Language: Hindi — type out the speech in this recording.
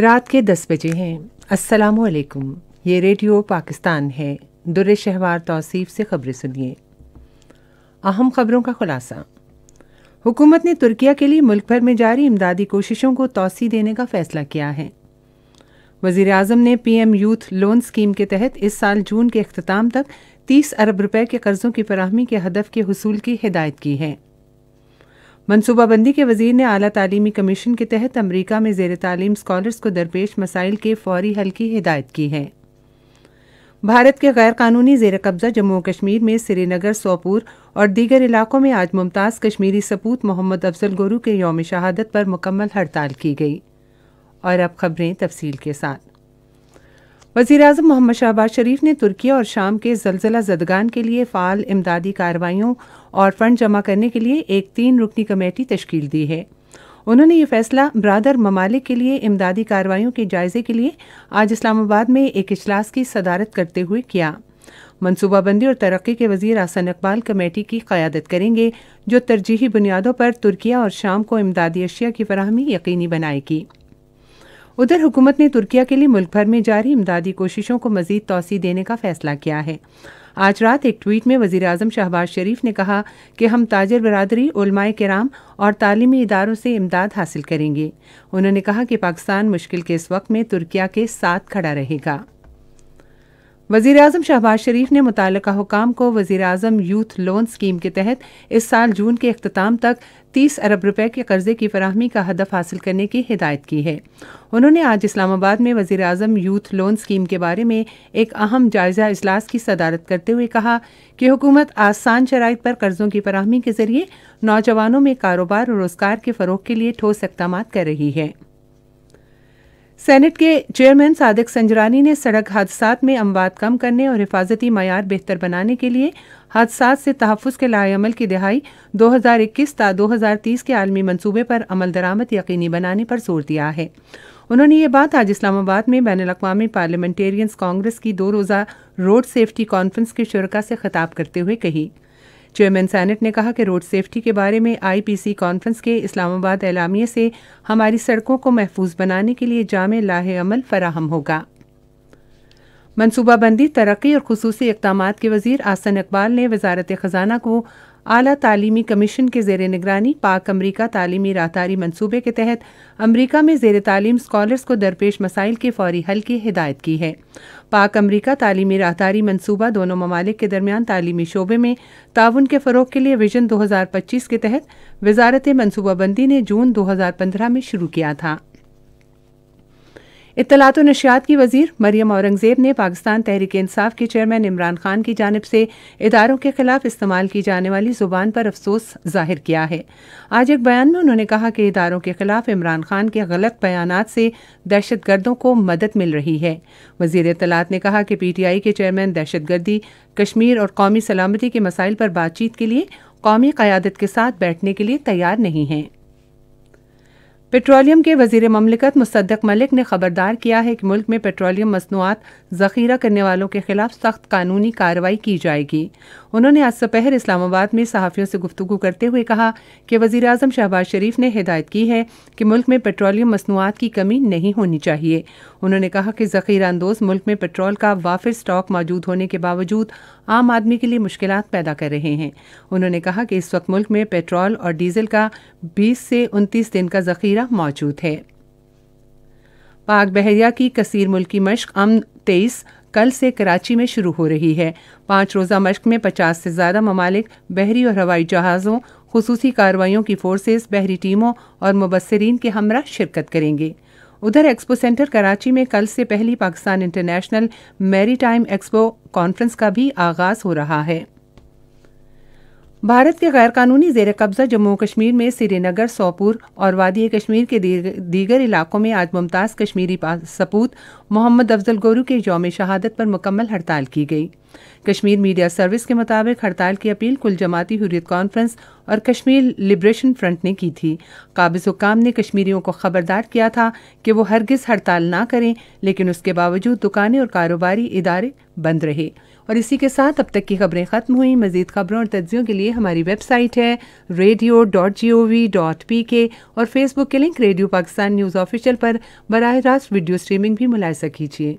रात के दस बजे हैं अस्सलाम वालेकुम ये रेडियो पाकिस्तान है दुर शहवार तौसीफ से खबरें सुनिए अहम खबरों का खुलासा हुकूमत ने तुर्किया के लिए मुल्क भर में जारी इमदादी कोशिशों को तोसी देने का फैसला किया है वजीर अजम ने P M youth loan scheme के तहत इस साल जून के अख्ताम तक तीस अरब रुपये के कर्ज़ों की फराहमी के हदफ के हसूल की हिदायत की है मनसूबाबंदी के वजीर ने अली तली कमीशन के तहत अमरीका में जेर तालीम स्कॉलर्स को दरपेश मसाइल के फौरी हल की हिदायत की है भारत के गैर कानूनी जेर कब्जा जम्मू कश्मीर में श्रीनगर सोपुर और दीगर इलाकों में आज मुमताज़ कश्मीरी सपूत मोहम्मद अफजल गोरू के योम शहादत पर मुकम्मल हड़ताल की गई और अब खबरें तफसील के साथ वजीर अजम मोहम्मद शहबाज शरीफ ने तुर्की और शाम के जलजिला जदगान के लिए फ़ाल इमदादी कार्रवाइयों और फंड जमा करने के लिए एक तीन रुकनी कमेटी तश्कील दी है उन्होंने ये फैसला बरदर ममालिक के लिए इमदादी कार्रवाइयों के जायजे के लिए आज इस्लामाबाद में एक अजलास की सदारत करते हुए किया मनसूबाबंदी और तरक्की के वजीर आसन इकबाल कमेटी की क्यादत करेंगे जो तरजीही बुनियादों पर तुर्किया और शाम को इमदादी अशिया की फरहमी यकीनी बनाएगी उधर हुकूमत ने तुर्किया के लिए मुल्क भर में जारी इमदादी कोशिशों को मजीद तोसी देने का फैसला किया है आज रात एक ट्वीट में वजी अजम शहबाज शरीफ ने कहा कि हम ताजर बरदरी उलमाए कराम और तालीमी इदारों से इमदाद हासिल करेंगे उन्होंने कहा कि पाकिस्तान मुश्किल के इस वक्त में तुर्किया के साथ खड़ा रहेगा वजीर अजम शहबाज शरीफ ने मुतल हुकाम को वजी अजम यूथ लोन स्कीम के तहत इस साल जून के अख्ताम तक तीस अरब रुपए के कर्जे की फरहमी का हदफ हासिल करने की हिदायत की है उन्होंने आज इस्लामाबाद में वजी अजम यूथ लोन स्कीम के बारे में एक अहम जायजा अजलास की सदारत करते हुए कहा कि हुकूमत आसान शराइ पर कर्जों की फरहमी के जरिए नौजवानों में कारोबार और रोजगार के फ़रोग के लिए ठोस इकदाम कर रही है सेनेट के चेयरमैन सादिक संजरानी ने सड़क हादसा में अमवात कम करने और हिफाजती मैार बेहतर बनाने के लिए हादसा से तहफ़ के लाल की दिहाई 2021 ता 2030 के आलमी मनसूबे पर अमल दरामद यकीनी बनाने पर जोर दिया है उन्होंने ये बात आज इस्लामाबाद में बैन अवी पार्लियामेंटेरियंस कांग्रेस की दो रोज़ा रोड सेफ्टी कॉन्फ्रेंस के शुरा से खिताब करते हुए कही चेयरमैन सैनेट ने कहा कि रोड सेफ्टी के बारे में आईपीसी कॉन्फ्रेंस के इस्लामाबाद एलामिए से हमारी सड़कों को महफूज बनाने के लिए जाम लाहे अमल फराहम होगा मनसूबाबंदी तरक्की और खसूस इकदाम के वजीर आसन इकबाल ने वजारत ख़जाना को अली तालीमी कमीशन के जेर निगरानी पाक अमरीका तालीमी रातारी मनसूबे के तहत अमरीका में जेर तालीम स्कॉलर्स को दरपेश मसाइल के फौरी हल की हिदायत की है पाक अमरीका तालीमी रातारी मनसूबा दोनों ममालिक के दरमियान तालीमी शोबे में ताउन के फ़रोग के लिए विजन दो हज़ार पच्चीस के तहत वजारत मनसूबाबंदी ने जून दो हज़ार पंद्रह में शुरू किया था इतलात नशियात की वजीर मरियम औरंगजेब ने पाकिस्तान तहरीक इंसाफ के चेयरमैन इमरान खान की जानब से इदारों के खिलाफ इस्तेमाल की जाने वाली जुबान पर अफसोस जाहिर किया है आज एक बयान में उन्होंने कहा कि इदारों के खिलाफ इमरान खान के गलत बयान से दहशत गर्दों को मदद मिल रही है वजीर इतलात ने कहा कि पी टी आई के चेयरमैन दहशत गर्दी कश्मीर और कौमी सलामती के मसाइल पर बातचीत के लिए कौमी क्यादत के साथ बैठने के लिए तैयार नहीं हैं पेट्रोलियम के वजीर ममलिकत मुसद्दक मलिक ने खबरदार किया है कि मुल्क में पेट्रोलियम मसनूआत ज़ख़ीरा करने वालों के खिलाफ सख्त कानूनी कार्रवाई की जाएगी उन्होंने आज सपहर इस्लामाबाद में सहाफ़ियों से गुफ्तु करते हुए कहा कि वज़ी अजम शहबाज शरीफ ने हिदायत की है कि मुल्क में पेट्रोलियम मसनूआत की कमी नहीं होनी चाहिए उन्होंने कहा कि ज़ख़ीरा अंदोज़ मुल्क में पेट्रोल का वाफिर स्टॉक मौजूद होने के बावजूद आम आदमी के लिए मुश्किल पैदा कर रहे हैं उन्होंने कहा कि इस वक्त मुल्क में पेट्रोल और डीजल का बीस से उनतीस दिन का ज़ख़ीरा मौजूद है पाक बहरिया की कसीर मुल्की मश्क अम तेईस कल से कराची में शुरू हो रही है पाँच रोज़ा मश्क में पचास से ज़्यादा ममालिक बहरी और हवाई जहाज़ों खसूसी कार्रवाइयों की फोर्सेस बहरी टीमों और मुबसरीन के हमरा शिरकत करेंगे उधर एक्सपो सेंटर कराची में कल से पहली Pakistan international maritime expo conference का भी आगाज़ हो रहा है भारत के गैरकानूनी जेर कब्जा जम्मू कश्मीर में श्रीनगर सोपुर और वादी कश्मीर के दीगर इलाकों में आज मुमताज़ कश्मीरी सपूत मोहम्मद अफजल गोरू के योम शहादत पर मुकम्मल हड़ताल की गई कश्मीर मीडिया सर्विस के मुताबिक हड़ताल की अपील कुल जमाती हुरियत कॉन्फ्रेंस और कश्मीर लिबरेशन फ्रंट ने की थी काबिज हुकाम ने कश्मीरियों को खबरदार किया था कि वो हरगिज हड़ताल ना करें लेकिन उसके बावजूद दुकानें और कारोबारी इदारे बंद रहे और इसी के साथ अब तक की खबरें ख़त्म हुई मजीद खबरों और तज्जियों के लिए हमारी वेबसाइट है radio dot G O V dot P K और फेसबुक के link radio Pakistan news official पर बरह रास्त वीडियो स्ट्रीमिंग भी मुलायजा कीजिए